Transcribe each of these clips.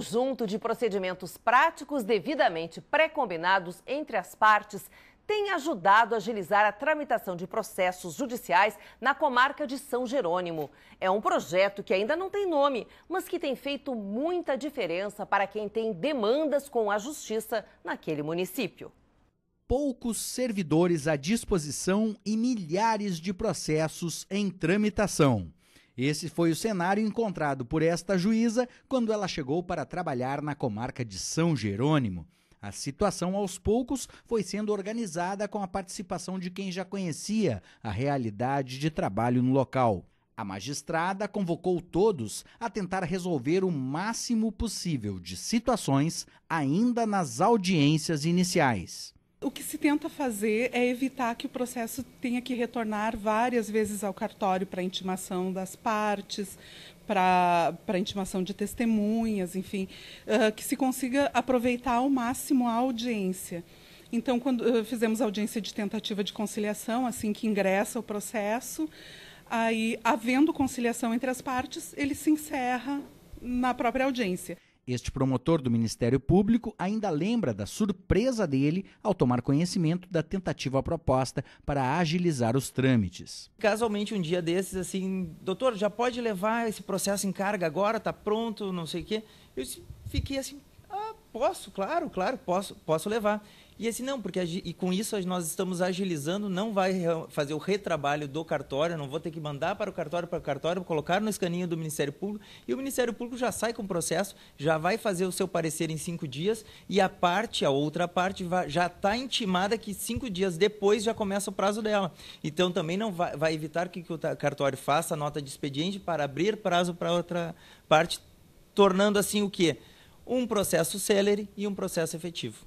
conjunto de procedimentos práticos devidamente pré-combinados entre as partes tem ajudado a agilizar a tramitação de processos judiciais na comarca de São Jerônimo. É um projeto que ainda não tem nome, mas que tem feito muita diferença para quem tem demandas com a justiça naquele município. Poucos servidores à disposição e milhares de processos em tramitação. Esse foi o cenário encontrado por esta juíza quando ela chegou para trabalhar na comarca de São Jerônimo. A situação, aos poucos, foi sendo organizada com a participação de quem já conhecia a realidade de trabalho no local. A magistrada convocou todos a tentar resolver o máximo possível de situações ainda nas audiências iniciais. O que se tenta fazer é evitar que o processo tenha que retornar várias vezes ao cartório para intimação das partes, para intimação de testemunhas, enfim, uh, que se consiga aproveitar ao máximo a audiência. Então, quando uh, fizemos audiência de tentativa de conciliação, assim que ingressa o processo, aí, havendo conciliação entre as partes, ele se encerra na própria audiência. Este promotor do Ministério Público ainda lembra da surpresa dele ao tomar conhecimento da tentativa proposta para agilizar os trâmites. Casualmente, um dia desses, assim, doutor, já pode levar esse processo em carga agora, está pronto, não sei o quê. Eu fiquei assim, Posso, claro, claro, posso, posso levar. E assim, não, porque e com isso nós estamos agilizando, não vai fazer o retrabalho do cartório, não vou ter que mandar para o cartório, para o cartório, colocar no escaninho do Ministério Público, e o Ministério Público já sai com o processo, já vai fazer o seu parecer em cinco dias, e a parte, a outra parte, já está intimada que cinco dias depois já começa o prazo dela. Então também não vai, vai evitar que, que o cartório faça a nota de expediente para abrir prazo para outra parte, tornando assim o quê? um processo celere e um processo efetivo.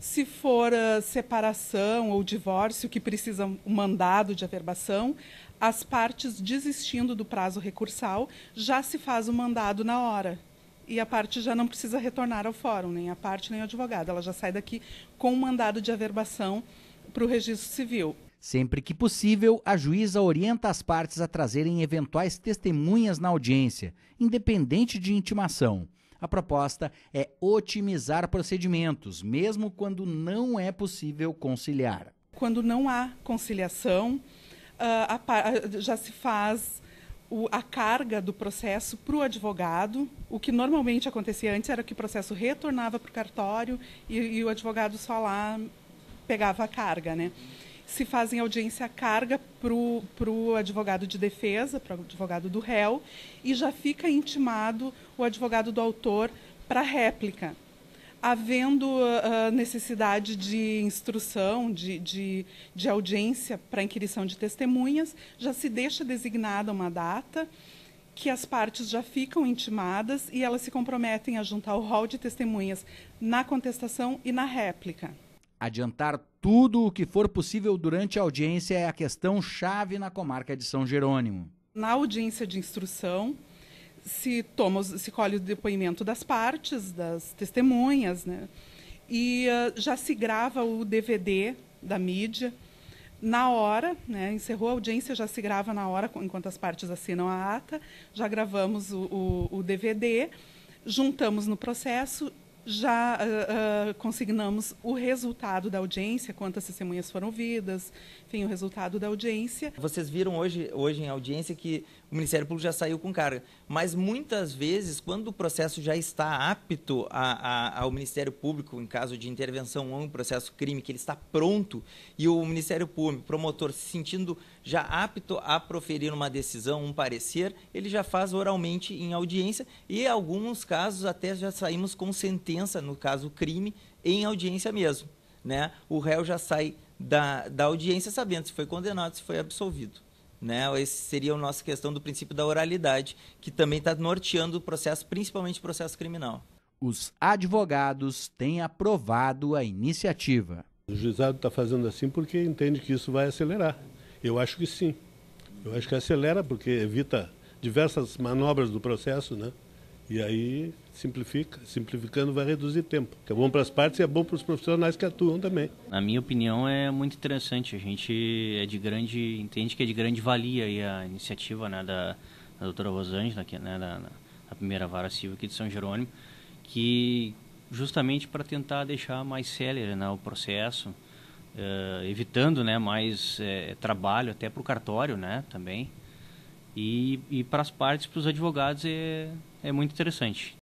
Se for uh, separação ou divórcio que precisa um mandado de averbação, as partes desistindo do prazo recursal, já se faz o mandado na hora. E a parte já não precisa retornar ao fórum, nem a parte nem o advogado. Ela já sai daqui com o mandado de averbação para o registro civil. Sempre que possível, a juíza orienta as partes a trazerem eventuais testemunhas na audiência, independente de intimação. A proposta é otimizar procedimentos, mesmo quando não é possível conciliar. Quando não há conciliação, ah, a, a, ah, já se faz o, a carga do processo para o advogado. O que normalmente acontecia antes era que o processo retornava para o cartório e, e, o advogado só lá pegava a carga, né? Se faz em audiência a carga para o advogado de defesa, para o advogado do réu, e já fica intimado o advogado do autor para réplica. Havendo uh, necessidade de instrução, de, de, de audiência para inquirição de testemunhas, já se deixa designada uma data que as partes já ficam intimadas e elas se comprometem a juntar o rol de testemunhas na contestação e na réplica. Adiantar tudo o que for possível durante a audiência é a questão chave na comarca de São Jerônimo. Na audiência de instrução, se toma, se colhe o depoimento das partes, das testemunhas, né? E uh, já se grava o DVD da mídia na hora, né? Encerrou a audiência, já se grava na hora, enquanto as partes assinam a ata, já gravamos o, o, o DVD, juntamos no processo já uh, uh, consignamos o resultado da audiência, quantas testemunhas foram ouvidas, enfim, o resultado da audiência. Vocês viram hoje, hoje em audiência que o Ministério Público já saiu com carga, mas muitas vezes, quando o processo já está apto a, a, ao Ministério Público, em caso de intervenção ou um processo crime, que ele está pronto, e o Ministério Público, promotor, se sentindo já apto a proferir uma decisão, um parecer, ele já faz oralmente em audiência e alguns casos até já saímos com sentença, no caso crime, em audiência mesmo. Né? O réu já sai da, da audiência sabendo se foi condenado, se foi absolvido. Né? Esse seria a nossa questão do princípio da oralidade, que também está norteando o processo, principalmente o processo criminal. Os advogados têm aprovado a iniciativa. O juizado está fazendo assim porque entende que isso vai acelerar. Eu acho que sim. Eu acho que acelera porque evita diversas manobras do processo, né? E aí simplifica, simplificando vai reduzir tempo, que é bom para as partes e é bom para os profissionais que atuam também. Na minha opinião é muito interessante, a gente é de grande, entende que é de grande valia aí a iniciativa né, da, da doutora Rosângela, né, da, da primeira vara civil aqui de São Jerônimo, que justamente para tentar deixar mais célere né, o processo, uh, evitando né, mais eh, trabalho até para o cartório né, também. E, e para as partes, para os advogados, é, é muito interessante.